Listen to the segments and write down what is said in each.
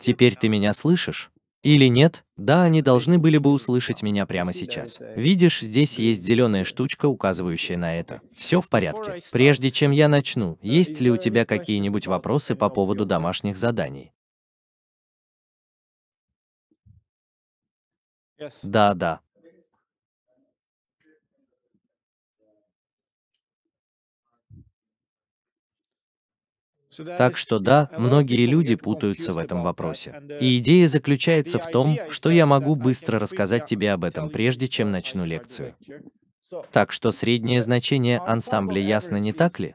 Теперь ты меня слышишь? Или нет? Да, они должны были бы услышать меня прямо сейчас. Видишь, здесь есть зеленая штучка, указывающая на это. Все в порядке. Прежде чем я начну, есть ли у тебя какие-нибудь вопросы по поводу домашних заданий? Да, да. Так что да, многие люди путаются в этом вопросе. И идея заключается в том, что я могу быстро рассказать тебе об этом, прежде чем начну лекцию. Так что среднее значение ансамбля ясно, не так ли?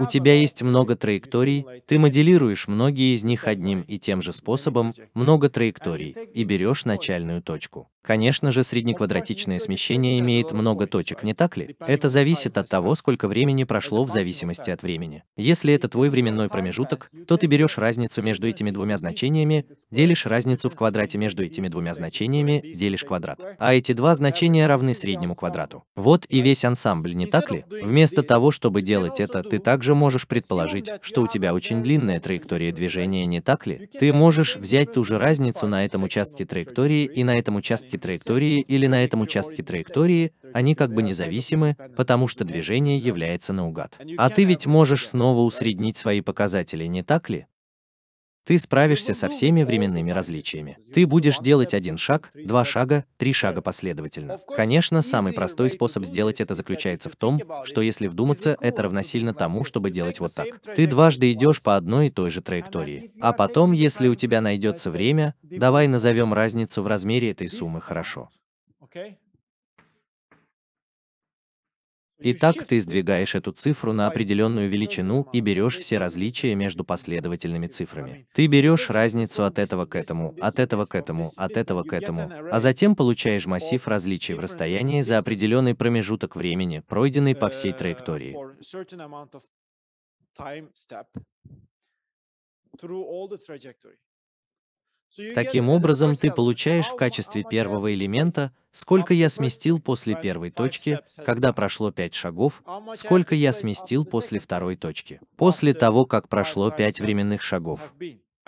У тебя есть много траекторий, ты моделируешь многие из них одним и тем же способом, много траекторий, и берешь начальную точку. Конечно же, среднеквадратичное смещение имеет много точек, не так ли? Это зависит от того, сколько времени прошло в зависимости от времени. Если это твой временной промежуток, то ты берешь разницу между этими двумя значениями, делишь разницу в квадрате между этими двумя значениями, делишь квадрат. А эти два значения равны среднему квадрату. Вот и весь ансамбль, не так ли? Вместо того, чтобы делать это, ты также можешь предположить, что у тебя очень длинная траектория движения, не так ли? Ты можешь взять ту же разницу на этом участке траектории и на этом участке участке траектории или на этом участке траектории, они как бы независимы, потому что движение является наугад. А ты ведь можешь снова усреднить свои показатели, не так ли? Ты справишься со всеми временными различиями. Ты будешь делать один шаг, два шага, три шага последовательно. Конечно, самый простой способ сделать это заключается в том, что если вдуматься, это равносильно тому, чтобы делать вот так. Ты дважды идешь по одной и той же траектории. А потом, если у тебя найдется время, давай назовем разницу в размере этой суммы хорошо. Итак, ты сдвигаешь эту цифру на определенную величину и берешь все различия между последовательными цифрами. Ты берешь разницу от этого к этому, от этого к этому, от этого к этому, а затем получаешь массив различий в расстоянии за определенный промежуток времени, пройденный по всей э, траектории. Through all the trajectory. Таким образом, ты получаешь в качестве первого элемента, сколько я сместил после первой точки, когда прошло 5 шагов, сколько я сместил после второй точки, после того, как прошло 5 временных шагов.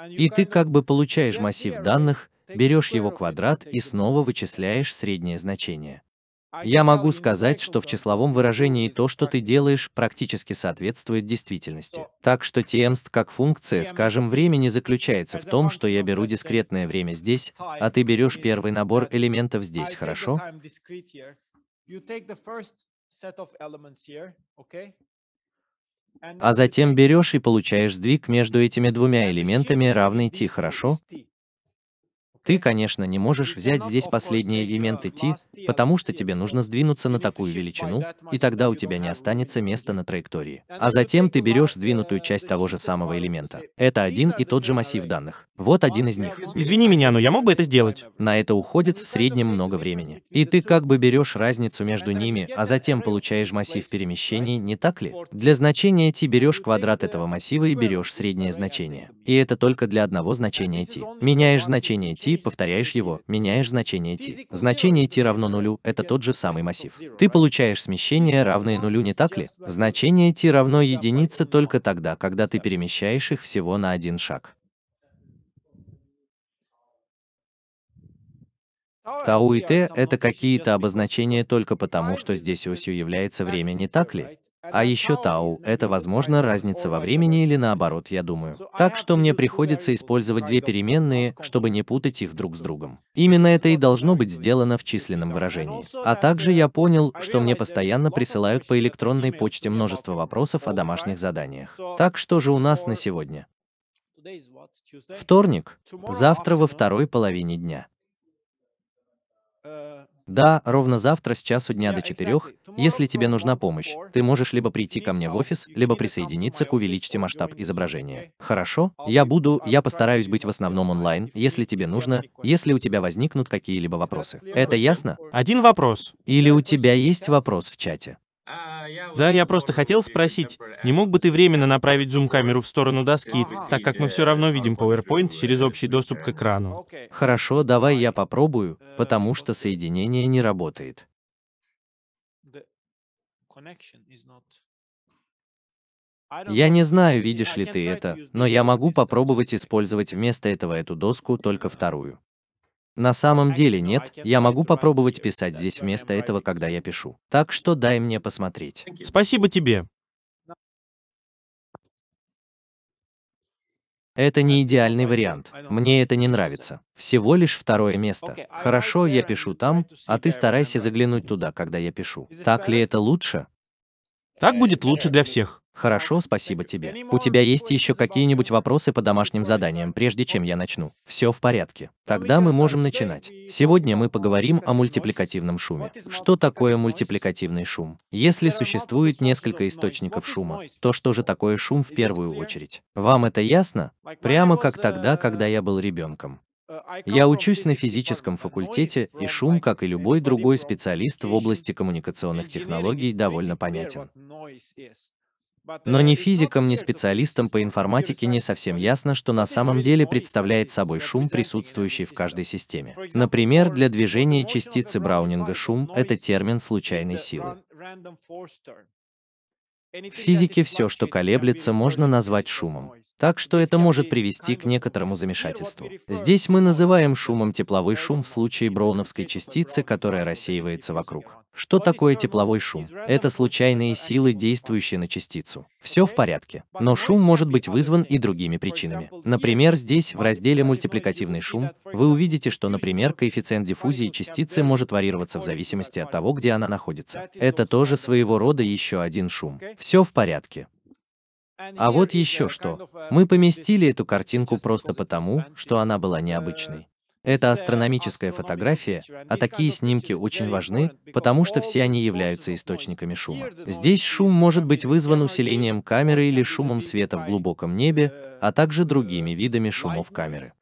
И ты как бы получаешь массив данных, берешь его квадрат и снова вычисляешь среднее значение. А я могу сказать, что в числовом выражении то, что ты делаешь, практически соответствует действительности. Так что TMST как функция, скажем, времени заключается в том, что я беру дискретное время здесь, а ты берешь первый набор элементов здесь, хорошо? А затем берешь и получаешь сдвиг между этими двумя элементами равный t, хорошо? Ты, конечно, не можешь взять здесь последний э, элемент и T, потому что тебе нужно сдвинуться на такую величину, и тогда у тебя не останется места на траектории. А затем ты берешь сдвинутую э, часть того же самого элемента. Это один и тот же массив данных. Вот один из них. Извини меня, но я мог бы это сделать. На это уходит в среднем много времени. И ты как бы берешь разницу между ними, а затем получаешь массив перемещений, не так ли? Для значения t берешь квадрат этого массива и берешь среднее значение и это только для одного значения t. Меняешь значение t, повторяешь его, меняешь значение t. Значение t равно нулю, это тот же самый массив. Ты получаешь смещение, равное нулю, не так ли? Значение t равно единице только тогда, когда ты перемещаешь их всего на один шаг. Тау и Т – это какие-то обозначения только потому, что здесь осью является время, не так ли? А еще тау – это, возможно, разница во времени или наоборот, я думаю. Так что мне приходится использовать две переменные, чтобы не путать их друг с другом. Именно это и должно быть сделано в численном выражении. А также я понял, что мне постоянно присылают по электронной почте множество вопросов о домашних заданиях. Так что же у нас на сегодня? Вторник. Завтра во второй половине дня. Да, ровно завтра с часу дня до четырех, если тебе нужна помощь, ты можешь либо прийти ко мне в офис, либо присоединиться к увеличьте масштаб изображения. Хорошо? Я буду, я постараюсь быть в основном онлайн, если тебе нужно, если у тебя возникнут какие-либо вопросы. Это ясно? Один вопрос. Или у тебя есть вопрос в чате? Да, я просто хотел спросить, не мог бы ты временно направить зум-камеру в сторону доски, так как мы все равно видим PowerPoint через общий доступ к экрану? Хорошо, давай я попробую, э, потому что соединение не работает. Я не знаю, видишь ли ты это, но я могу попробовать использовать вместо этого эту доску, только вторую. На самом деле нет, я могу попробовать писать здесь вместо этого, когда я пишу. Так что дай мне посмотреть. Спасибо тебе. Это не идеальный вариант. Мне это не нравится. Всего лишь второе место. Хорошо, я пишу там, а ты старайся заглянуть туда, когда я пишу. Так ли это лучше? Так будет лучше для всех. Хорошо, спасибо тебе. У тебя есть еще какие-нибудь вопросы по домашним заданиям, прежде чем я начну? Все в порядке. Тогда мы можем начинать. Сегодня мы поговорим о мультипликативном шуме. Что такое мультипликативный шум? Если существует несколько источников шума, то что же такое шум в первую очередь? Вам это ясно? Прямо как тогда, когда я был ребенком. Я учусь на физическом факультете, и шум, как и любой другой специалист в области коммуникационных технологий, довольно понятен. Но ни физикам, ни специалистам по информатике не совсем ясно, что на самом деле представляет собой шум, присутствующий в каждой системе. Например, для движения частицы Браунинга шум — это термин случайной силы. В физике все, что колеблется, можно назвать шумом. Так что это может привести к некоторому замешательству. Здесь мы называем шумом тепловой шум в случае броуновской частицы, которая рассеивается вокруг. Что такое тепловой шум? Это случайные силы, действующие на частицу. Все в порядке. Но шум может быть вызван и другими причинами. Например, здесь, в разделе «Мультипликативный шум», вы увидите, что, например, коэффициент диффузии частицы может варьироваться в зависимости от того, где она находится. Это тоже своего рода еще один шум все в порядке. А вот еще что. Мы поместили эту картинку просто потому, что она была необычной. Это астрономическая фотография, а такие снимки очень важны, потому что все они являются источниками шума. Здесь шум может быть вызван усилением камеры или шумом света в глубоком небе, а также другими видами шумов камеры.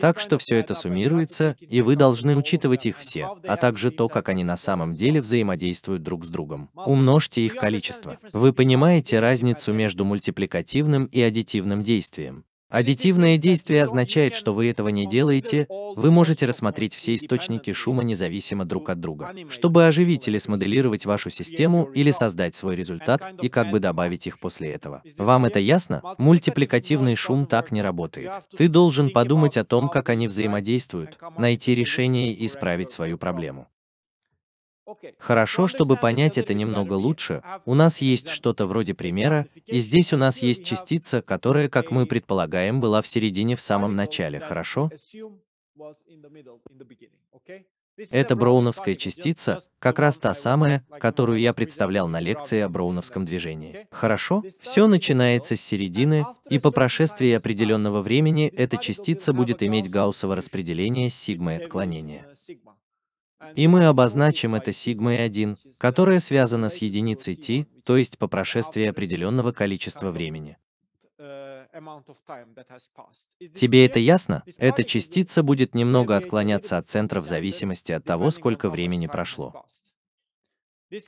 Так что все это суммируется, и вы должны учитывать их все, а также то, как они на самом деле взаимодействуют друг с другом. Умножьте их количество. Вы понимаете разницу между мультипликативным и аддитивным действием. Аддитивное действие означает, что вы этого не делаете, вы можете рассмотреть все источники шума независимо друг от друга, чтобы оживить или смоделировать вашу систему или создать свой результат и как бы добавить их после этого. Вам это ясно? Мультипликативный шум так не работает. Ты должен подумать о том, как они взаимодействуют, найти решение и исправить свою проблему. Хорошо, чтобы понять это немного лучше, а у нас есть что-то вроде примера, и здесь у нас есть частица, которая, как мы предполагаем, была в середине в самом начале, хорошо? Это броуновская частица, как раз та самая, которую я представлял на лекции о броуновском движении. Хорошо? Все начинается с середины, и по прошествии определенного времени эта частица будет иметь гауссово распределение сигмы отклонения. И мы обозначим это сигмой 1, которая связана с единицей t, то есть по прошествии определенного количества времени. Тебе это ясно? Эта частица будет немного отклоняться от центра в зависимости от того, сколько времени прошло.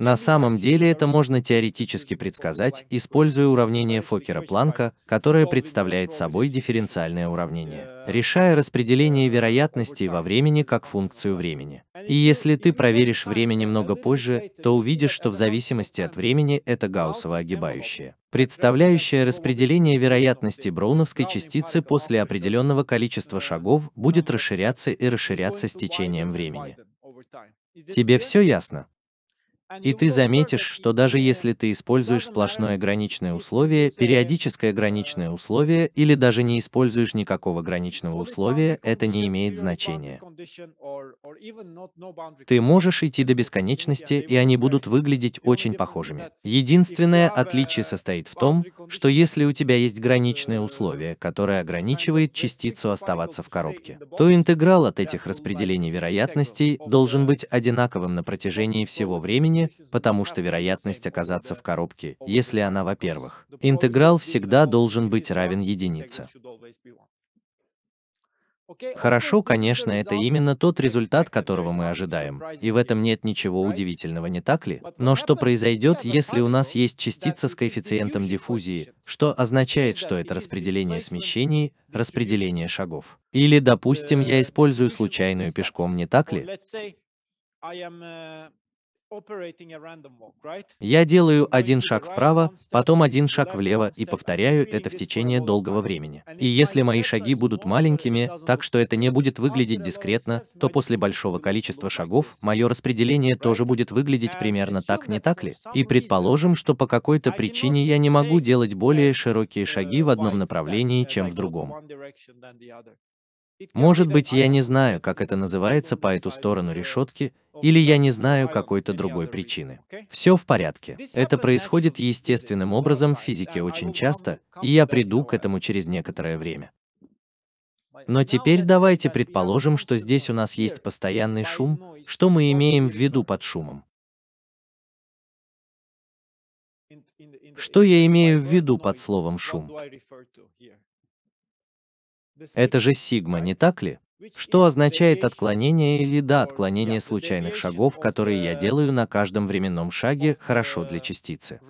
На самом деле это можно теоретически предсказать, используя уравнение Фокера-Планка, которое представляет собой дифференциальное э, уравнение, э, решая э, распределение вероятностей во времени как функцию времени. И если ты проверишь время немного позже, то увидишь, что в зависимости от времени это гауссово огибающее, представляющее распределение вероятности броуновской частицы после определенного количества шагов будет расширяться и расширяться с течением времени. Тебе все ясно? И ты заметишь, что даже если ты используешь сплошное граничное условие, периодическое граничное условие или даже не используешь никакого граничного условия, это не имеет значения. Ты можешь идти до бесконечности, и они будут выглядеть очень похожими. Единственное отличие состоит в том, что если у тебя есть граничное условие, которое ограничивает частицу оставаться в коробке, то интеграл от этих распределений вероятностей должен быть одинаковым на протяжении всего времени, времени, потому что вероятность оказаться в коробке, если она, во-первых, интеграл всегда должен быть равен единице. А Хорошо, конечно, это именно тот результат, которого мы ожидаем, и в этом нет ничего удивительного, не так ли? Но что произойдет, если у нас есть частица с коэффициентом диффузии, что означает, что это распределение смещений, распределение шагов? Или, допустим, я э, использую случайную пешком, не так ли? Я делаю один шаг вправо, потом один шаг влево и повторяю это в течение долгого времени. И если мои шаги будут маленькими, так что это не будет выглядеть дискретно, то после большого количества шагов мое распределение тоже будет выглядеть примерно так, не так ли? И предположим, что по какой-то причине я не могу делать более широкие шаги в одном направлении, чем в другом. Может быть, я не знаю, как это называется по эту сторону решетки, или я не знаю какой-то другой причины. Все в порядке. Это происходит естественным образом в физике очень часто, и я приду к этому через некоторое время. Но теперь давайте предположим, что здесь у нас есть постоянный шум, что мы имеем в виду под шумом. Что я имею в виду под словом «шум»? Это же сигма, не так ли? Что означает отклонение или да, отклонение случайных шагов, которые я делаю на каждом временном шаге, хорошо для частицы.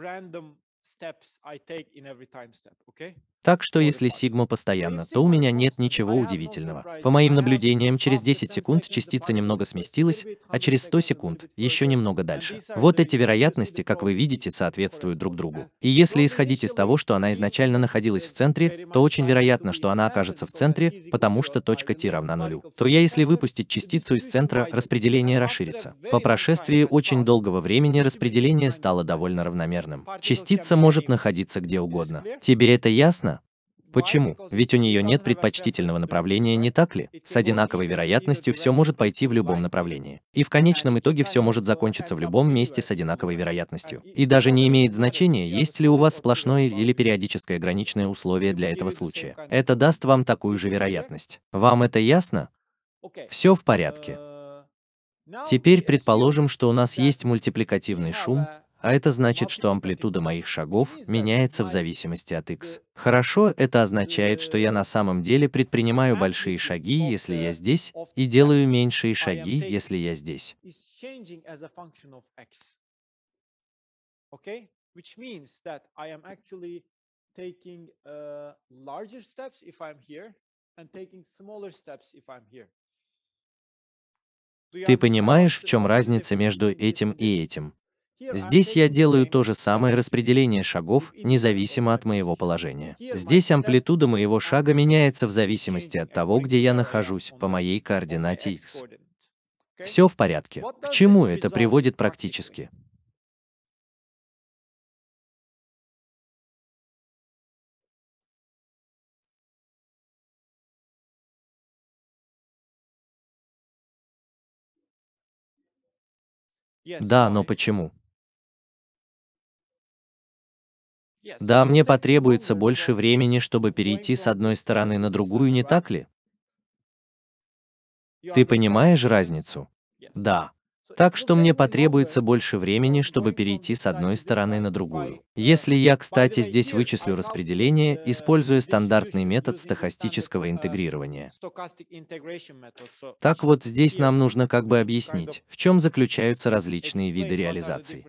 Так что если сигма постоянно, то у меня нет ничего удивительного. По моим наблюдениям, через 10 секунд частица немного сместилась, а через 100 секунд еще немного дальше. Вот эти вероятности, как вы видите, соответствуют друг другу. И если исходить из того, что она изначально находилась в центре, то очень вероятно, что она окажется в центре, потому что точка t равна нулю. То я если выпустить частицу из центра, распределение расширится. По прошествии очень долгого времени распределение стало довольно равномерным. Частица может находиться где угодно. Тебе это ясно? Почему? Ведь у нее нет предпочтительного направления, не так ли? С одинаковой вероятностью все может пойти в любом направлении. И в конечном итоге все может закончиться в любом месте с одинаковой вероятностью. И даже не имеет значения, есть ли у вас сплошное или периодическое граничное условие для этого случая. Это даст вам такую же вероятность. Вам это ясно? Все в порядке. Теперь предположим, что у нас есть мультипликативный шум, а это значит, что амплитуда моих шагов меняется в зависимости от x. Хорошо, это означает, что я на самом деле предпринимаю большие шаги, если я здесь, и делаю меньшие шаги, если я здесь. Uh, Ты понимаешь, в чем разница между этим и этим? Здесь я делаю то же самое распределение шагов, независимо от моего положения. Здесь амплитуда моего шага меняется в зависимости от того, где я нахожусь, по моей координате x. Все в порядке. К чему это приводит практически? Да, но почему? Да, мне потребуется больше времени, чтобы перейти с одной стороны на другую, не так ли? Ты понимаешь разницу? Да. Так что мне потребуется больше времени, чтобы перейти с одной стороны на uh, другую. Если я, кстати, здесь вычислю распределение, используя стандартный метод стохастического интегрирования. Так вот, здесь нам нужно как бы объяснить, в чем заключаются различные виды реализаций.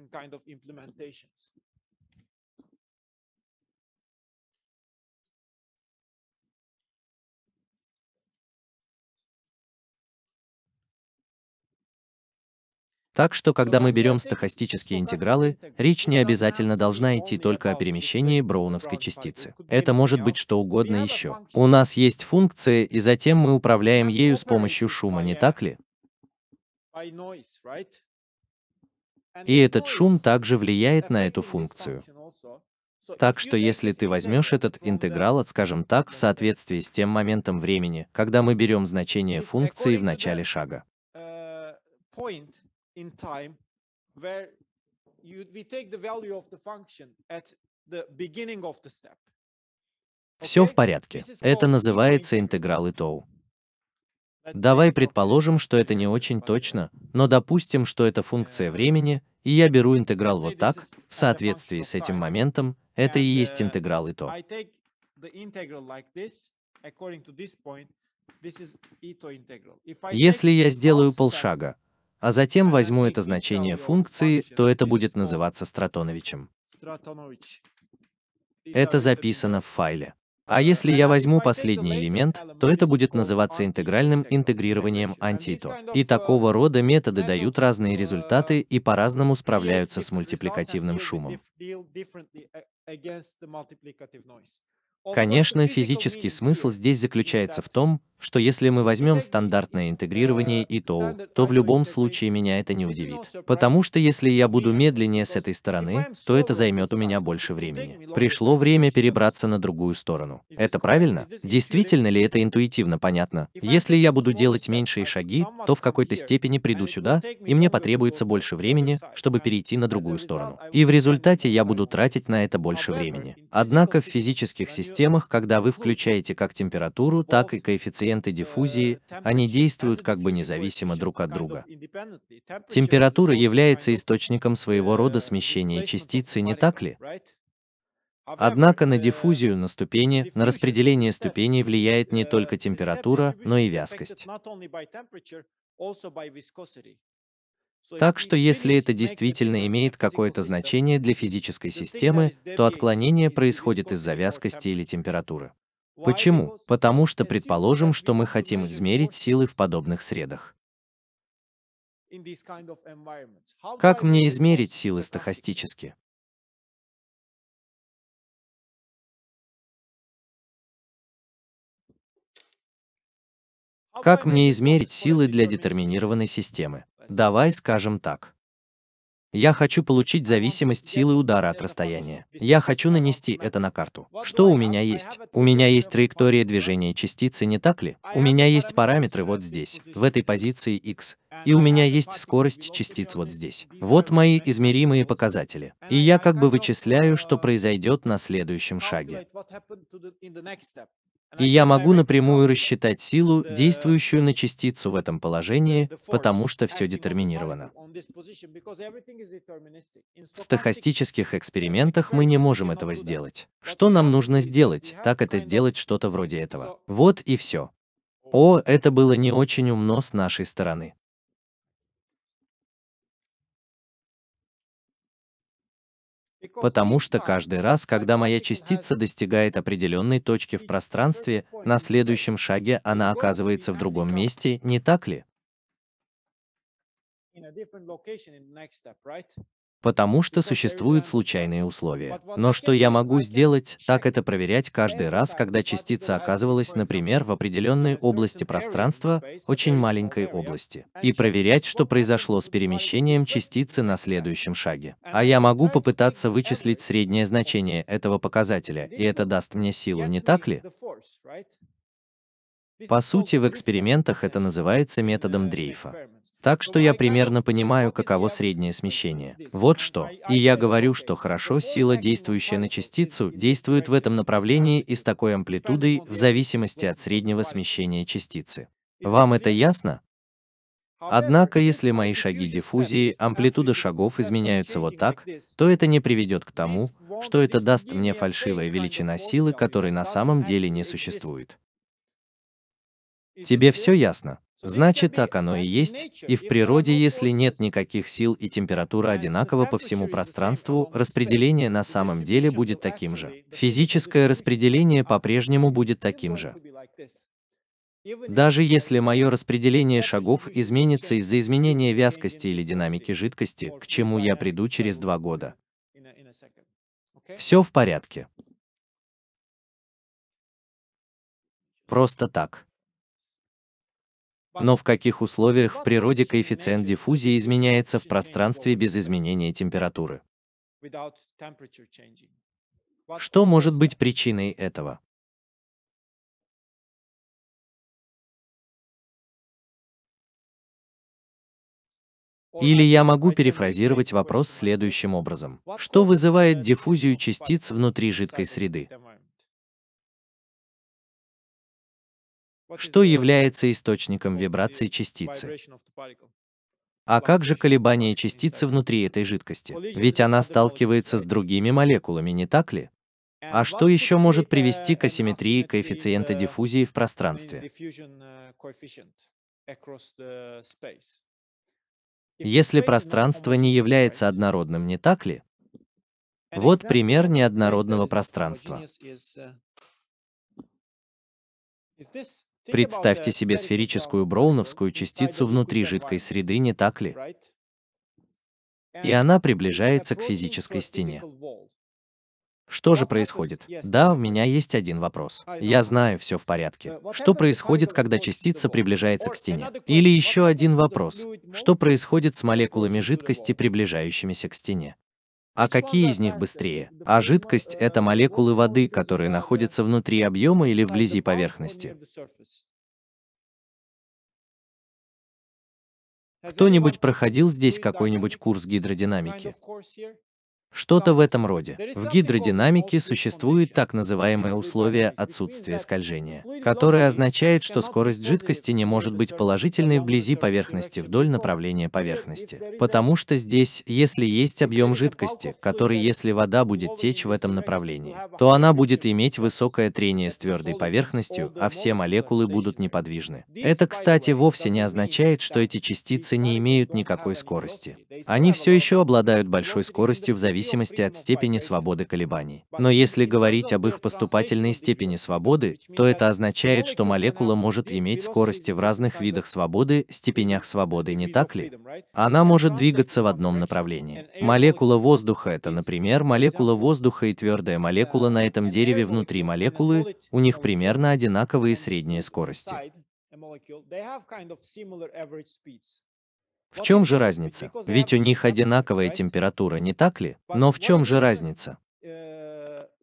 Так что, когда мы берем стохастические интегралы, речь не обязательно должна идти только о перемещении броуновской частицы. Это может быть что угодно еще. У нас есть функция, и затем мы управляем ею с помощью шума, не так ли? И этот шум также влияет на эту функцию. Так что если ты возьмешь этот интеграл, от, скажем так, в соответствии с тем моментом времени, когда мы берем значение функции в начале шага, in time where you we take the value of the function at the beginning of the step. Все в порядке. Это называется интегралы Тоу. Давай предположим, что это не очень точно, но допустим, что это функция времени, и я беру интеграл вот так, в соответствии с этим моментом, это и есть интеграл и то. Если я сделаю полшага, а затем возьму это значение функции, то это будет называться Стратоновичем. Это записано в файле. А если я возьму последний элемент, то это будет называться интегральным интегрированием антито. И такого рода методы дают разные результаты и по-разному справляются с мультипликативным шумом. Конечно, физический смысл здесь заключается в том, что если мы возьмем стандартное интегрирование и то, то в любом случае меня это не удивит. Потому что если я буду медленнее с этой стороны, то это займет у меня больше времени. Пришло время перебраться на другую сторону. Это правильно? Действительно ли это интуитивно понятно? Если я буду делать меньшие шаги, то в какой-то степени приду сюда, и мне потребуется больше времени, чтобы перейти на другую сторону. И в результате я буду тратить на это больше времени. Однако в физических системах системах, когда вы включаете как температуру, так и коэффициенты диффузии, они действуют как бы независимо друг от друга. Температура является источником своего рода смещения частицы, не так ли? Однако на диффузию на ступени, на распределение ступеней влияет не только температура, но и вязкость. Так что если это действительно имеет какое-то значение для физической системы, то отклонение происходит из-за вязкости или температуры. Почему? Потому что предположим, что мы хотим измерить силы в подобных средах. Как мне измерить силы стохастически? Как мне измерить силы для детерминированной системы? Давай скажем так. Я хочу получить зависимость силы удара от расстояния. Я хочу нанести это на карту. Что у меня есть? У меня есть траектория движения частицы, не так ли? А у меня есть параметры вот здесь, в этой позиции x. Э, и у меня есть скорость частиц вот здесь. Вот мои измеримые показатели. Э, и я как бы вычисляю, что произойдет на следующем шаге. И я могу напрямую рассчитать силу, действующую на частицу в этом положении, потому что все детерминировано. В стохастических экспериментах мы не можем этого сделать. Что нам нужно сделать, так это сделать что-то вроде этого. Вот и все. О, это было не очень умно с нашей стороны. Потому что каждый раз, когда моя частица достигает определенной точки в пространстве, на следующем шаге она оказывается в другом месте, не так ли? потому что существуют случайные условия. Но что я могу сделать, так это проверять каждый раз, когда частица оказывалась, например, в определенной области пространства, очень маленькой области, и проверять, что произошло с перемещением частицы на следующем шаге. А я могу попытаться вычислить среднее значение этого показателя, и это даст мне силу, не так ли? По сути, в экспериментах это называется методом дрейфа. Так что я примерно понимаю, каково среднее смещение. Вот что. И я говорю, что хорошо сила, действующая на частицу, действует в этом направлении и с такой амплитудой, в зависимости от среднего смещения частицы. Вам это ясно? Однако, если мои шаги диффузии, амплитуда шагов изменяются вот так, то это не приведет к тому, что это даст мне фальшивая величина силы, которой на самом деле не существует. Тебе все ясно? Значит, так оно и есть, и в природе, если нет никаких сил и температура одинакова по всему пространству, распределение на самом деле будет таким же. Физическое распределение по-прежнему будет таким же. Даже если мое распределение шагов изменится из-за изменения вязкости или динамики жидкости, к чему я приду через два года. Все в порядке. Просто так но в каких условиях в природе коэффициент диффузии изменяется в пространстве без изменения температуры. Что может быть причиной этого? Или я могу перефразировать вопрос следующим образом. Что вызывает диффузию частиц внутри жидкой среды? Что является источником вибрации частицы? А как же колебания частицы внутри этой жидкости? Ведь она сталкивается с другими молекулами, не так ли? А что еще может привести к асимметрии коэффициента диффузии в пространстве? Если пространство не является однородным, не так ли? Вот пример неоднородного пространства. Представьте себе сферическую броуновскую частицу внутри жидкой среды, не так ли? И она приближается к физической стене. Что же происходит? Да, у меня есть один вопрос. Я знаю, все в порядке. Что происходит, когда частица приближается к стене? Или еще один вопрос. Что происходит с молекулами жидкости, приближающимися к стене? а какие из них быстрее. А жидкость – это молекулы воды, которые находятся внутри объема или вблизи поверхности. Кто-нибудь проходил здесь какой-нибудь курс гидродинамики? Что-то в этом роде. В гидродинамике существует так называемое условие отсутствия скольжения, которое означает, что скорость жидкости не может быть положительной вблизи поверхности вдоль направления поверхности. Потому что здесь, если есть объем жидкости, который если вода будет течь в этом направлении, то она будет иметь высокое трение с твердой поверхностью, а все молекулы будут неподвижны. Это, кстати, вовсе не означает, что эти частицы не имеют никакой скорости. Они все еще обладают большой скоростью в зависимости зависимости от степени свободы колебаний. Но если говорить об их поступательной степени свободы, то это означает, что молекула может иметь скорости в разных видах свободы, степенях свободы, не так ли? Она может двигаться в одном направлении. Молекула воздуха – это, например, молекула воздуха и твердая молекула на этом дереве внутри молекулы, у них примерно одинаковые средние скорости. В чем же разница? Ведь у них одинаковая температура, не так ли? Но в чем же разница?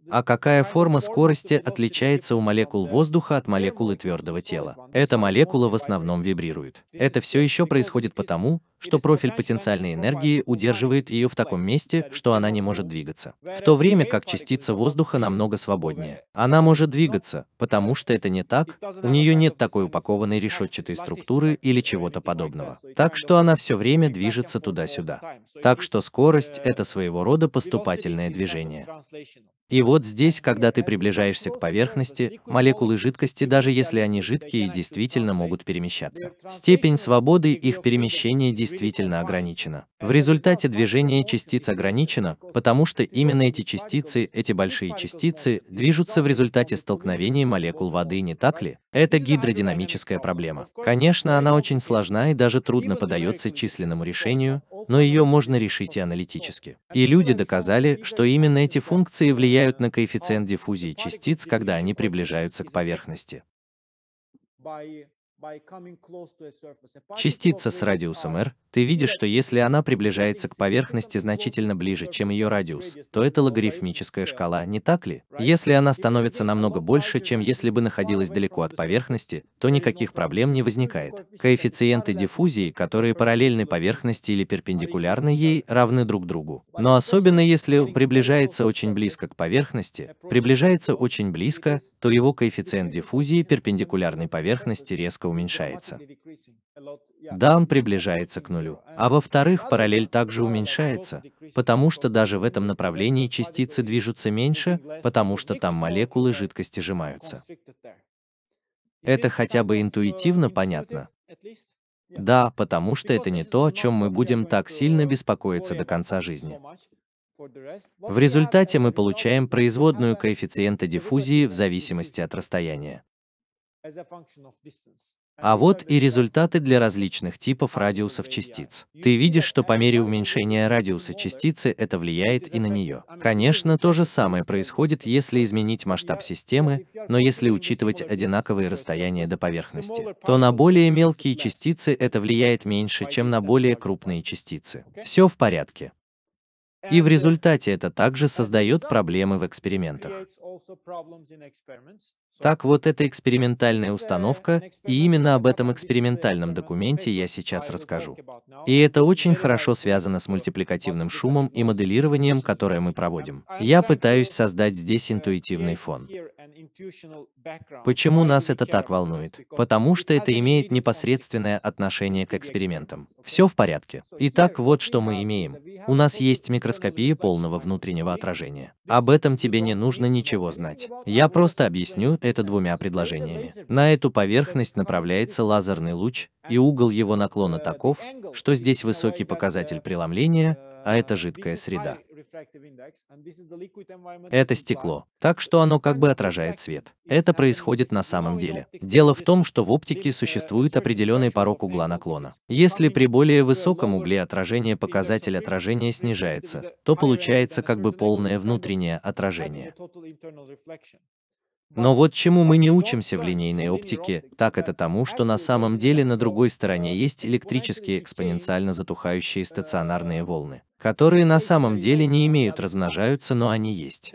А какая форма скорости отличается у молекул воздуха от молекулы твердого тела? Эта молекула в основном вибрирует. Это все еще происходит потому, что профиль потенциальной энергии удерживает ее в таком месте, что она не может двигаться. В то время как частица воздуха намного свободнее. Она может двигаться, потому что это не так, у нее нет такой упакованной решетчатой структуры или чего-то подобного. Так что она все время движется туда-сюда. Так что скорость — это своего рода поступательное движение. И вот здесь, когда ты приближаешься к поверхности, молекулы жидкости, даже если они жидкие, действительно могут перемещаться. Степень свободы их перемещения действительно ограничена. В результате движение частиц ограничено, потому что именно эти частицы, эти большие частицы, движутся в результате столкновения молекул воды, не так ли? Это гидродинамическая проблема. Конечно, она очень сложна и даже трудно подается численному решению, но ее можно решить и аналитически. И люди доказали, что именно эти функции влияют влияют на коэффициент диффузии частиц, когда они приближаются к поверхности. Частица с радиусом r, ты видишь, что если она приближается к поверхности значительно ближе, чем ее радиус, то это логарифмическая шкала, не так ли? Если она становится намного больше, чем если бы находилась далеко от поверхности, то никаких проблем не возникает. Коэффициенты диффузии, которые параллельны поверхности или перпендикулярны ей, равны друг другу. Но особенно если приближается очень близко к поверхности, приближается очень близко, то его коэффициент диффузии перпендикулярной поверхности резко резко уменьшается. он приближается к нулю. А во-вторых, параллель также уменьшается, потому что даже в этом направлении частицы движутся меньше, потому что там молекулы жидкости сжимаются. Это хотя бы интуитивно понятно? Да, потому что это не то, о чем мы будем так сильно беспокоиться до конца жизни. В результате мы получаем производную коэффициента диффузии в зависимости от расстояния. А вот и результаты для различных типов радиусов частиц. Ты видишь, что по мере уменьшения радиуса частицы это влияет и на нее. Конечно, то же самое происходит, если изменить масштаб системы, но если учитывать одинаковые расстояния до поверхности, то на более мелкие частицы это влияет меньше, чем на более крупные частицы. Все в порядке. И в uh, результате это также создает проблемы в экспериментах. Так вот это экспериментальная установка, и именно об этом экспериментальном документе я сейчас расскажу. И это очень хорошо связано с мультипликативным шумом и моделированием, которое мы проводим. Я пытаюсь создать здесь интуитивный фон. Почему нас это так волнует? Потому что это имеет непосредственное отношение к экспериментам. Все в порядке. Итак, вот что мы имеем. У нас есть микроскопия полного внутреннего отражения. Об этом тебе не нужно ничего знать. Я просто объясню это двумя предложениями. На эту поверхность направляется лазерный луч, и угол его наклона таков, что здесь высокий показатель преломления, а это жидкая среда. Это стекло, так что оно как бы отражает свет. Это происходит на самом деле. Дело в том, что в оптике существует определенный порог угла наклона. Если при более высоком угле отражения показатель отражения снижается, то получается как бы полное внутреннее отражение. Но вот чему мы не учимся в линейной оптике, так это тому, что на самом деле на другой стороне есть электрические экспоненциально затухающие стационарные волны, которые на самом деле не имеют размножаются, но они есть.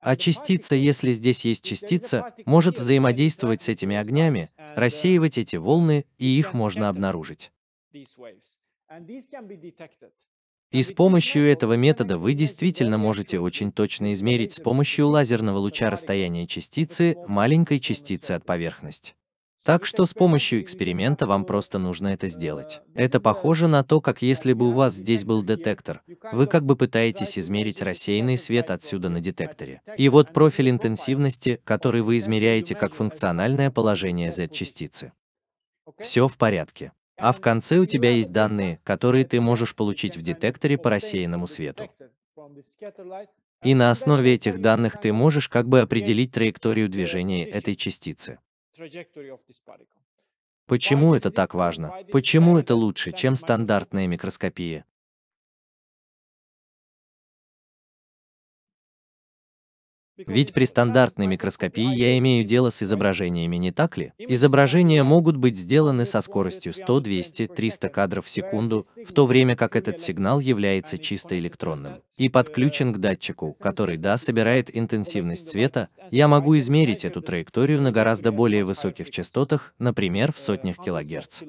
А частица, если здесь есть частица, может взаимодействовать с этими огнями, uh, рассеивать эти волны, и их можно обнаружить. И с помощью этого метода вы действительно можете очень точно измерить с помощью лазерного луча расстояние частицы, маленькой частицы от поверхности. Так что с помощью эксперимента вам просто нужно это сделать. Это похоже на то, как если бы у вас здесь был детектор, вы как бы пытаетесь измерить рассеянный свет отсюда на детекторе. И вот профиль интенсивности, который вы измеряете как функциональное положение Z-частицы. Все в порядке. А в конце у тебя есть данные, которые ты можешь получить в детекторе по рассеянному свету. И на основе этих данных ты можешь как бы определить траекторию движения этой частицы. Почему это так важно? Почему это лучше, чем стандартная микроскопия? Ведь при стандартной микроскопии я имею дело с изображениями, не так ли? Изображения могут быть сделаны со скоростью 100, 200, 300 кадров в секунду, в то время как этот сигнал является чисто электронным. И подключен к датчику, который, да, собирает интенсивность света, я могу измерить эту траекторию на гораздо более высоких частотах, например, в сотнях килогерц.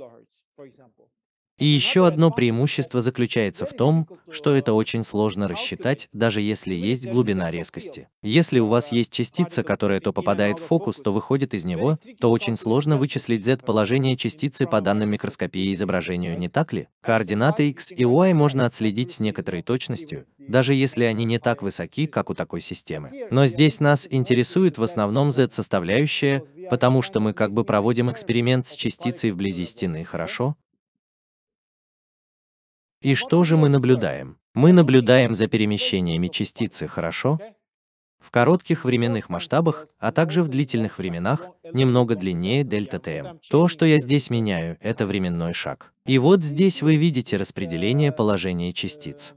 И еще одно преимущество заключается в том, что это очень сложно рассчитать, даже если есть глубина резкости. Если у вас есть частица, которая то попадает в фокус, то выходит из него, то очень сложно вычислить z-положение частицы по данным микроскопии изображению, не так ли? Координаты x и y можно отследить с некоторой точностью, даже если они не так высоки, как у такой системы. Но здесь нас интересует в основном z-составляющая, потому что мы как бы проводим эксперимент с частицей вблизи стены, хорошо? И что же мы наблюдаем? Мы наблюдаем за перемещениями частицы, хорошо? В коротких временных масштабах, а также в длительных временах, немного длиннее дельта ТМ. То, что я здесь меняю, это временной шаг. И вот здесь вы видите распределение положения частиц.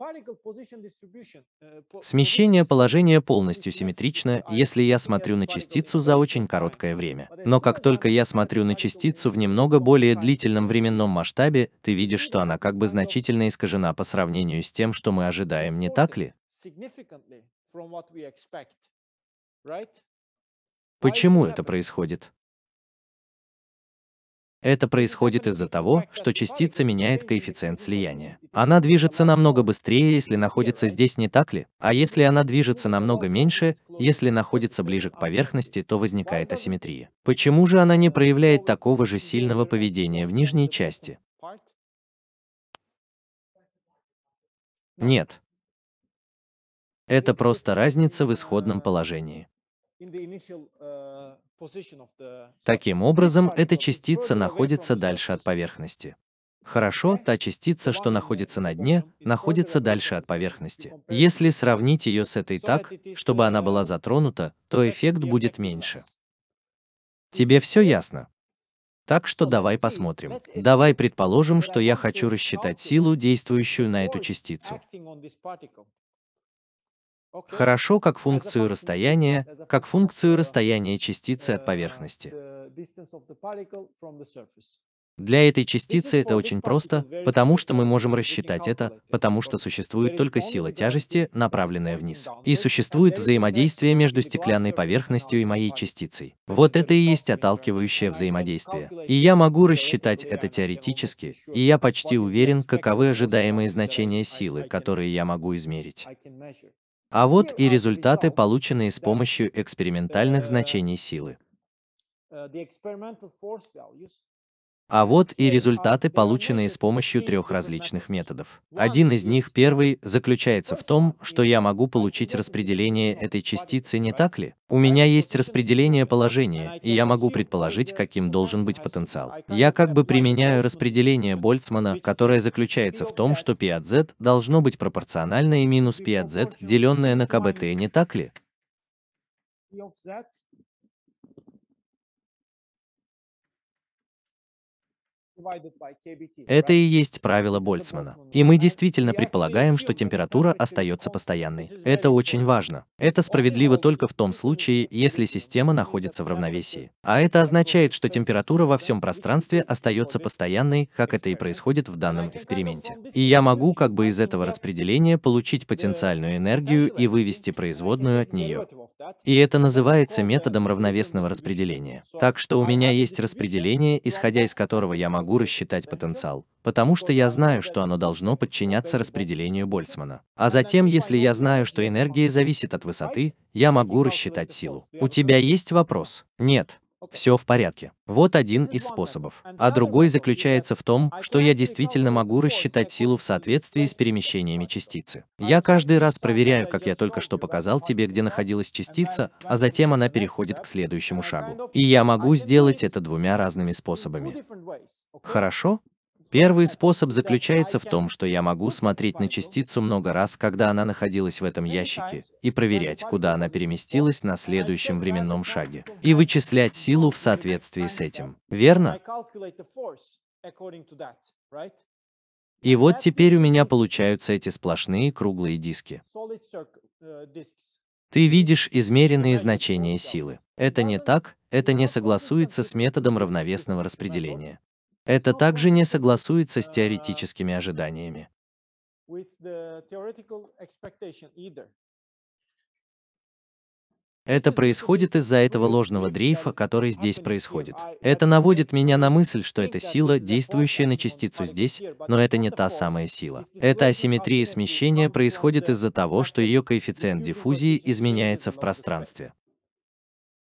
Э, Смещение положения полностью симметрично, если я смотрю на частицу за очень короткое время. Но ну как только я смотрю на частицу в немного более длительном временном масштабе, ты видишь, что она как бы значительно искажена по сравнению с тем, что мы ожидаем, не так ли? Почему это происходит? Это происходит из-за того, что частица меняет коэффициент слияния. Она движется намного быстрее, если находится здесь, не так ли? А если она движется намного меньше, если находится ближе к поверхности, то возникает асимметрия. Почему же она не проявляет такого же сильного поведения в нижней части? Нет. Это просто разница в исходном положении. Таким образом, эта частица находится дальше от поверхности. Хорошо, та частица, что находится на дне, находится дальше от поверхности. Если сравнить ее с этой так, чтобы она была затронута, то эффект будет меньше. Тебе все ясно? Так что давай посмотрим. Давай предположим, что я хочу рассчитать силу, действующую на эту частицу. Хорошо как функцию расстояния, как функцию расстояния частицы от поверхности. Э, Для этой частицы это очень просто, потому что мы можем рассчитать это, потому что существует только сила тяжести, направленная вниз. И существует взаимодействие между стеклянной поверхностью и моей частицей. Вот это и есть отталкивающее взаимодействие. И я могу рассчитать это теоретически, и я почти уверен, каковы ожидаемые значения силы, которые я могу измерить. А вот и результаты, полученные с помощью экспериментальных значений силы. Э, а вот и результаты, полученные с помощью трех различных методов. Один из них, первый, заключается в том, что я могу получить распределение этой частицы, не так ли? У меня есть распределение положения, и я могу предположить, каким должен быть потенциал. Я как бы применяю распределение Больцмана, которое заключается в том, что P от Z должно быть пропорциональное минус P от Z, деленное на КБТ, не так ли? Это и есть правило Больцмана. И мы действительно предполагаем, что температура остается постоянной. Это очень важно. Это справедливо только в том случае, если система находится в равновесии. А это означает, что температура во всем пространстве остается постоянной, как это и происходит в данном эксперименте. И я могу как бы из этого распределения получить потенциальную энергию и вывести производную от нее. И это а называется методом равновесного распределения. Так что у а меня есть распределение, исходя из которого я могу могу рассчитать потенциал, потому что я знаю, что оно должно подчиняться распределению Больцмана. А затем, если я знаю, что энергия зависит от высоты, я могу рассчитать силу. У тебя есть вопрос? Нет все в порядке. Вот один из способов. А другой заключается в том, что я действительно могу рассчитать силу в соответствии с перемещениями частицы. Я каждый раз проверяю, как я только что показал тебе, где находилась частица, а затем она переходит к следующему шагу. И я могу сделать это двумя разными способами. Хорошо? Первый способ заключается в том, что я могу смотреть на частицу много раз, когда она находилась в этом ящике, и проверять, куда она переместилась на следующем временном шаге, и вычислять силу в соответствии с этим. Верно? И вот теперь у меня получаются эти сплошные круглые диски. Ты видишь измеренные значения силы. Это не так, это не согласуется с методом равновесного распределения. Это также не согласуется с теоретическими ожиданиями. Это происходит из-за этого ложного дрейфа, который здесь происходит. Это наводит меня на мысль, что это сила, действующая на частицу здесь, но это не та самая сила. Эта асимметрия смещения происходит из-за того, что ее коэффициент диффузии изменяется в пространстве.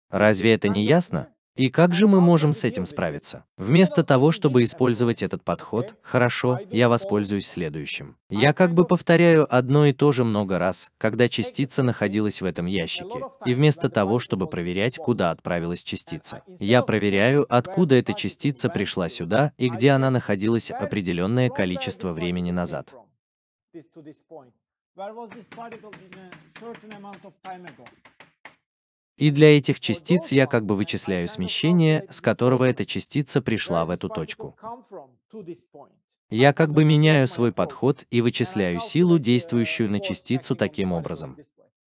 Разве это не ясно? И как же мы можем с этим справиться? Вместо того, чтобы использовать этот подход, хорошо, я воспользуюсь следующим. Я как бы повторяю одно и то же много раз, когда частица находилась в этом ящике. И вместо того, чтобы проверять, куда отправилась частица, я проверяю, откуда эта частица пришла сюда и где она находилась определенное количество времени назад. Where was this particle in a certain amount of time ago? И для этих частиц я как бы вычисляю смещение, с которого эта частица пришла в эту точку. Я как бы меняю свой подход и вычисляю силу, действующую на частицу таким образом.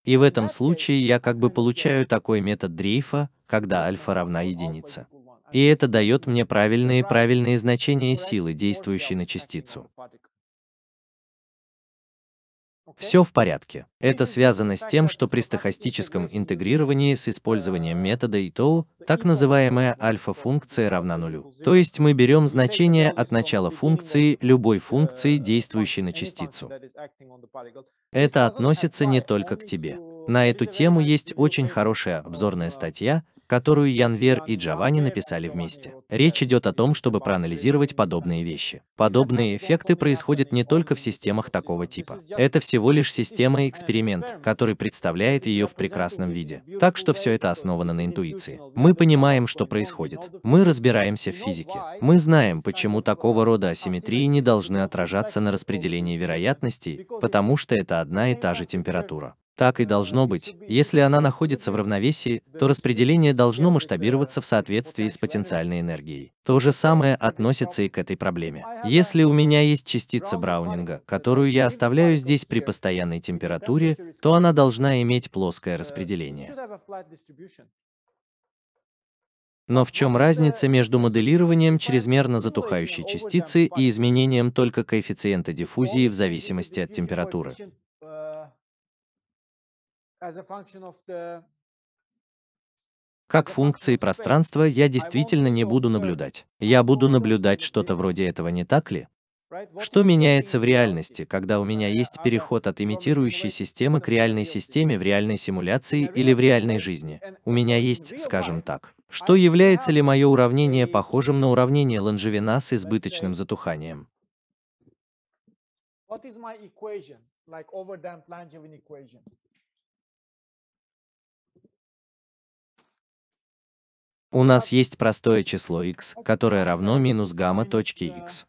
И в этом случае я как бы получаю такой метод дрейфа, когда альфа равна единице. И это дает мне правильные правильные значения силы, действующей на частицу. Все в порядке. Это связано с тем, что при стохастическом интегрировании с использованием метода ИТОУ так называемая альфа-функция равна нулю. То есть мы берем значение от начала функции любой э, функции, э, действующей на частицу. Это относится не только к тебе. Э, на эту тему есть очень хорошая обзорная статья, которую Янвер и Джованни написали вместе. Речь идет о том, чтобы проанализировать подобные вещи. Подобные эффекты происходят не только в системах такого типа. Это всего лишь система и эксперимент, который представляет ее в прекрасном виде. Так что все это основано на интуиции. Мы понимаем, что происходит. Мы разбираемся в физике. Мы знаем, почему такого рода асимметрии не должны отражаться на распределении вероятностей, потому что это одна и та же температура. Так и должно быть. Если она находится в равновесии, то распределение должно масштабироваться в соответствии с потенциальной энергией. То же самое относится и к этой проблеме. Если у меня есть частица Браунинга, которую я оставляю здесь при постоянной температуре, то она должна иметь плоское распределение. Но в чем разница между моделированием чрезмерно затухающей частицы и изменением только коэффициента диффузии в зависимости от температуры? Как функции пространства я действительно не буду наблюдать. Я буду наблюдать что-то вроде этого, не так ли? Что меняется в реальности, когда у меня э, есть а переход от имитирующей системы к реальной системе в реальной симуляции или в реальной жизни? У меня есть, скажем так, что является ли мое уравнение похожим на уравнение Лонжевина с избыточным затуханием? What is my equation, like over Langevin equation? У нас есть простое число x, которое равно минус гамма точки x.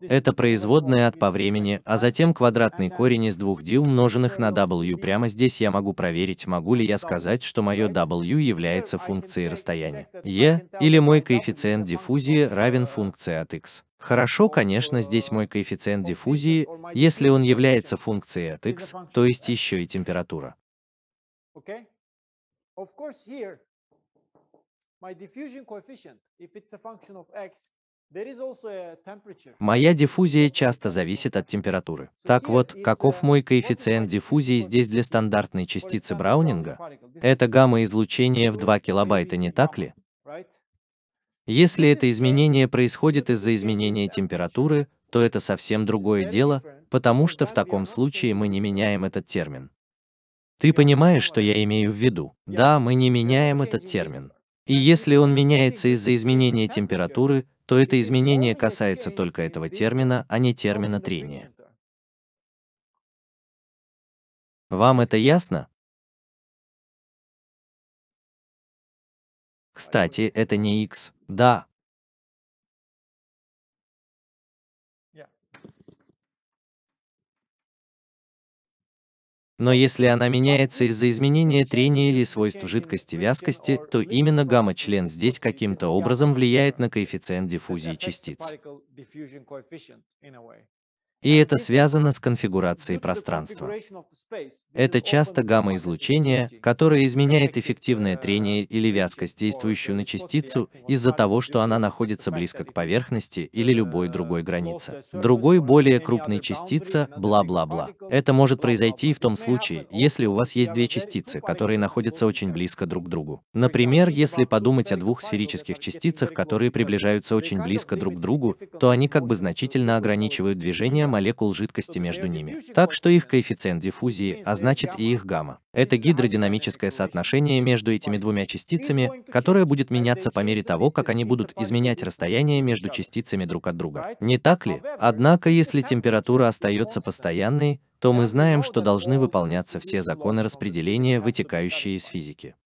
Это производная от по времени, а затем квадратный корень из двух d умноженных на w. Прямо здесь я могу проверить, могу ли я сказать, что мое w является функцией расстояния e, или мой коэффициент диффузии равен функции от x. Хорошо, конечно, здесь мой коэффициент диффузии, если он является функцией от x, то есть еще и температура. Моя диффузия часто зависит от температуры. Так вот, каков uh, мой коэффициент диффузии здесь для стандартной частицы Браунинга? Это гамма-излучение в 2 килобайта, не так ли? Если это изменение происходит из-за изменения температуры, то это совсем другое дело, потому что в таком случае мы не меняем этот термин. Ты понимаешь, что я имею в виду? Да, мы не меняем этот термин. И если он меняется из-за изменения температуры, то это изменение касается только этого термина, а не термина трения. Вам это ясно? Кстати, это не x. Да. Но если она меняется из-за изменения трения или свойств жидкости вязкости, то ну, именно гамма-член здесь каким-то образом влияет на коэффициент диффузии частиц. И это связано с конфигурацией пространства. Это часто гамма-излучение, которое изменяет эффективное трение или вязкость, действующую на частицу, из-за того, что она находится близко к поверхности или любой другой границе. Другой, более крупной частица, бла-бла-бла. Это может произойти и в том случае, если у вас есть две частицы, которые находятся очень близко друг к другу. Например, если подумать о двух сферических частицах, которые приближаются очень близко друг к другу, то они как бы значительно ограничивают движение молекул жидкости между ними, так что их коэффициент диффузии, а значит и их гамма. Это гидродинамическое соотношение между этими двумя частицами, которое будет меняться по мере того, как они будут изменять расстояние между частицами друг от друга. Не так ли? Однако, если температура остается постоянной, то мы знаем, что должны выполняться все законы распределения, вытекающие из физики.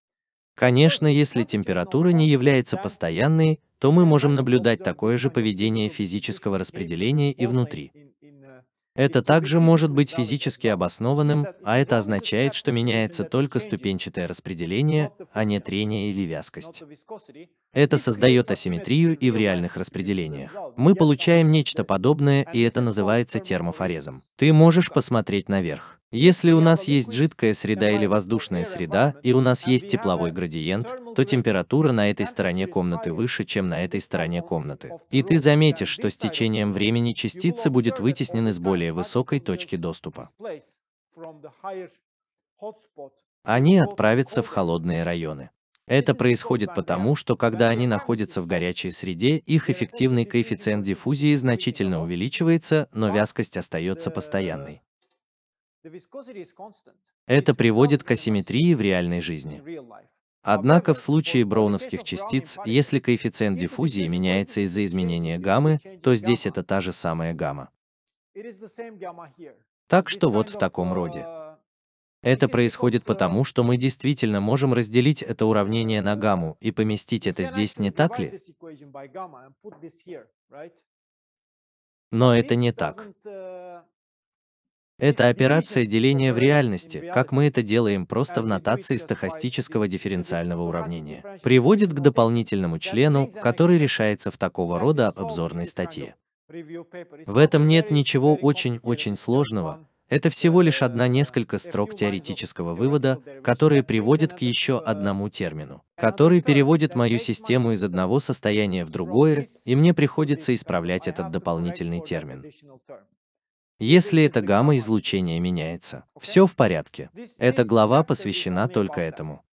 Конечно, если температура не является постоянной, то мы можем наблюдать такое же поведение физического распределения и внутри. Это также может быть физически обоснованным, а это означает, что меняется только ступенчатое распределение, а не трение или вязкость. Это создает асимметрию и в реальных распределениях. Мы получаем нечто подобное, и это называется термофорезом. Ты можешь посмотреть наверх. Если у нас есть жидкая среда или воздушная среда, и у нас есть тепловой градиент, то температура на этой стороне комнаты выше, чем на этой стороне комнаты. И ты ну, заметишь, что с течением времени частица будет вытеснена с более высокой точки доступа. Они отправятся в холодные районы. Это происходит потому, что когда они находятся в горячей среде, их эффективный коэффициент диффузии значительно увеличивается, но вязкость остается э, постоянной. Это приводит к асимметрии в реальной жизни. Однако в случае броуновских частиц, если коэффициент диффузии меняется из-за изменения гаммы, то здесь это та же самая гамма. Так что вот в таком uh, роде. Это происходит uh, потому, что мы действительно можем разделить это уравнение на гамму и поместить это здесь, не так ли? Но это не так. Это операция деления в реальности, как мы это делаем просто в нотации стохастического дифференциального уравнения. Приводит к дополнительному члену, который решается в такого рода обзорной статье. В этом нет ничего очень-очень сложного, это всего лишь одна несколько строк теоретического вывода, которые приводят к еще одному термину, который переводит мою систему из одного состояния в другое, и мне приходится исправлять этот дополнительный термин. Если эта гамма излучения меняется, все в порядке. Эта глава посвящена только этому.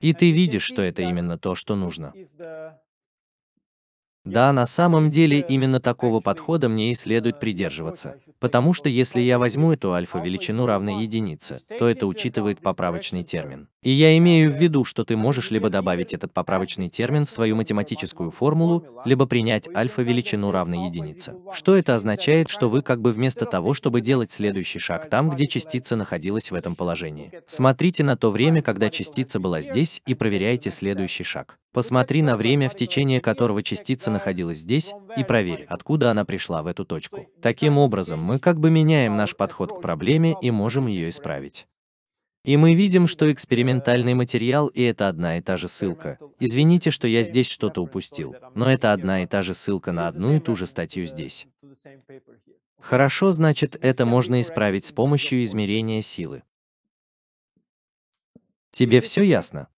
И ты видишь, что это именно то, что нужно. Да, на самом деле именно такого подхода мне и следует придерживаться. Потому что если я возьму эту альфа-величину равной единице, то это учитывает поправочный термин. И я имею в виду, что ты можешь либо добавить этот поправочный термин в свою математическую формулу, либо принять альфа-величину равной единице. Что это означает, что вы как бы вместо того, чтобы делать следующий шаг там, где частица находилась в этом положении. Смотрите на то время, когда частица была здесь, и проверяйте следующий шаг. Посмотри на время, в течение которого частица находилась здесь, и проверь, откуда она пришла в эту точку. Таким образом, мы как бы меняем наш подход к проблеме и можем ее исправить. И мы видим, что экспериментальный материал и это одна и та же ссылка. Извините, что я здесь что-то упустил, но это одна и та же ссылка на одну и ту же статью здесь. Хорошо, значит, это можно исправить с помощью измерения силы. Тебе все ясно?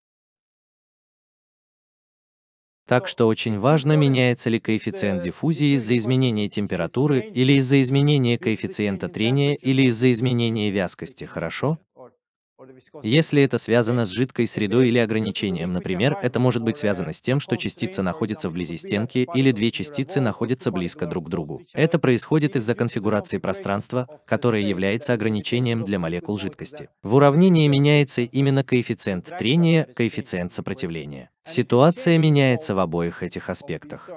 так что очень важно, меняется ли коэффициент диффузии из-за изменения температуры или из-за изменения коэффициента трения или из-за изменения вязкости, хорошо? Если это связано с жидкой средой или ограничением, например, это может быть связано с тем, что частица находится вблизи стенки или две частицы находятся близко друг к другу. Это происходит из-за конфигурации пространства, которая является ограничением для молекул жидкости. В уравнении меняется именно коэффициент трения, коэффициент сопротивления. Ситуация меняется в обоих этих аспектах.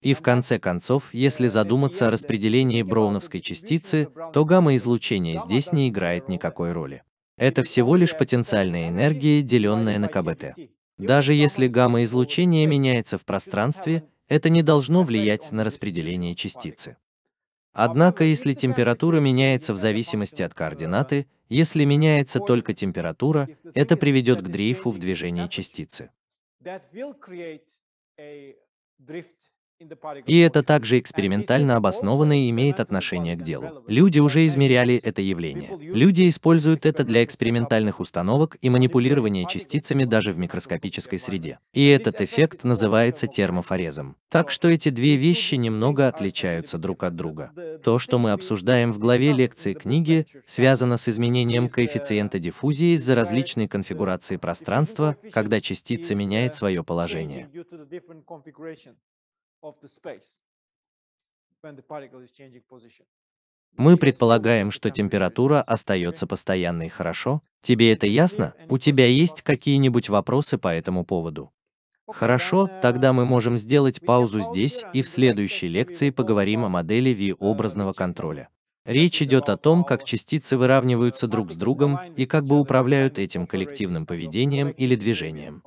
И в конце концов, если задуматься о распределении броуновской частицы, то гамма-излучение здесь не играет никакой роли. Это всего лишь потенциальная энергия, деленная на КБТ. Даже если гамма-излучение меняется в пространстве, это не должно влиять на распределение частицы. Однако, если температура меняется в зависимости от координаты, если меняется только температура, это приведет к дрейфу в движении частицы. И это также экспериментально обоснованно и имеет отношение к делу. Люди уже измеряли это явление. Люди используют это для экспериментальных установок и манипулирования частицами даже в микроскопической среде. И этот эффект называется термофорезом. Так что эти две вещи немного отличаются друг от друга. То, что мы обсуждаем в главе лекции книги, связано с изменением uh, коэффициента диффузии из-за различной конфигурации пространства, когда частица меняет uh, свое положение of the space when the particle is changing position. Мы предполагаем, что температура остается постоянной, хорошо? Тебе это ясно? У тебя есть какие-нибудь вопросы по этому поводу? Хорошо, тогда мы uh, можем сделать паузу здесь и в следующей лекции поговорим о модели V-образного uh, контроля. Речь идет о том, как частицы выравниваются друг с другом и как бы управляют этим коллективным поведением или движением.